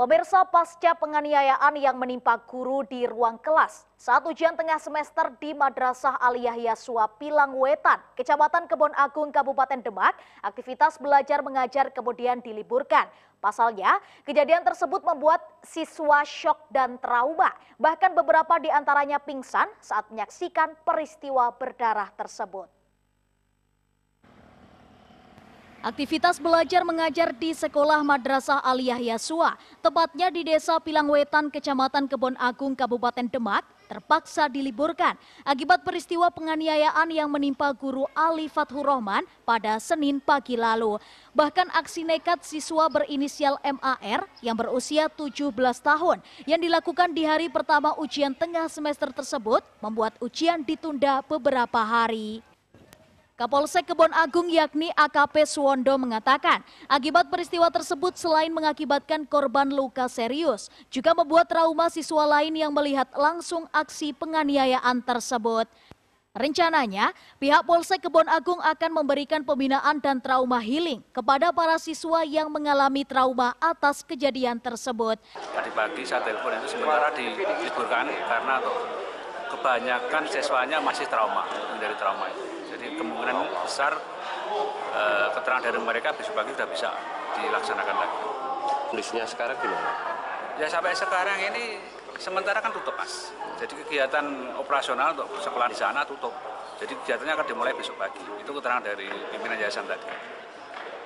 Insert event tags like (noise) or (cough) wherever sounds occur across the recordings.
Pemirsa pasca penganiayaan yang menimpa guru di ruang kelas saat ujian tengah semester di Madrasah Aliyah Yaswa Pilang Wetan, Kecamatan Kebon Agung, Kabupaten Demak, aktivitas belajar mengajar kemudian diliburkan. Pasalnya, kejadian tersebut membuat siswa shock dan trauma, bahkan beberapa di antaranya pingsan saat menyaksikan peristiwa berdarah tersebut. Aktivitas belajar mengajar di Sekolah Madrasah Aliyah Yasua, tepatnya di Desa Pilangwetan, Kecamatan Kebon Agung, Kabupaten Demak, terpaksa diliburkan akibat peristiwa penganiayaan yang menimpa guru Ali Fathur Rahman pada Senin pagi lalu. Bahkan aksi nekat siswa berinisial MAR yang berusia 17 tahun yang dilakukan di hari pertama ujian tengah semester tersebut membuat ujian ditunda beberapa hari. Kapolsek Kebon Agung yakni AKP Suwondo mengatakan, akibat peristiwa tersebut selain mengakibatkan korban luka serius, juga membuat trauma siswa lain yang melihat langsung aksi penganiayaan tersebut. Rencananya, pihak Polsek Kebon Agung akan memberikan pembinaan dan trauma healing kepada para siswa yang mengalami trauma atas kejadian tersebut. Tadi pagi saya telepon itu sementara diliburkan karena kebanyakan siswanya masih trauma dari trauma itu. Jadi kemungkinan besar e, keterangan dari mereka besok pagi sudah bisa dilaksanakan lagi. Kondisinya sekarang gimana? Ya sampai sekarang ini sementara kan tutup mas. Jadi kegiatan operasional untuk sekolah di sana tutup. Jadi kegiatannya akan dimulai besok pagi. Itu keterangan dari pimpinan yayasan tadi.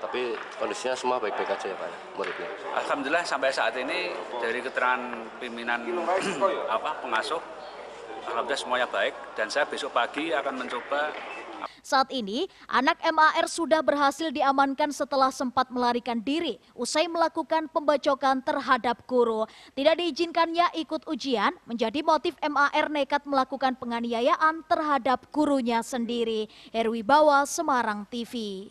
Tapi kondisinya semua baik-baik aja ya Pak ya, muridnya? Alhamdulillah sampai saat ini dari keterangan pimpinan (clears throat) apa pengasuh Alhamdulillah semuanya baik dan saya besok pagi akan mencoba saat ini, anak MAR sudah berhasil diamankan setelah sempat melarikan diri usai melakukan pembacokan terhadap guru. Tidak diizinkannya ikut ujian menjadi motif MAR nekat melakukan penganiayaan terhadap gurunya sendiri. Herwi Bawa, Semarang TV.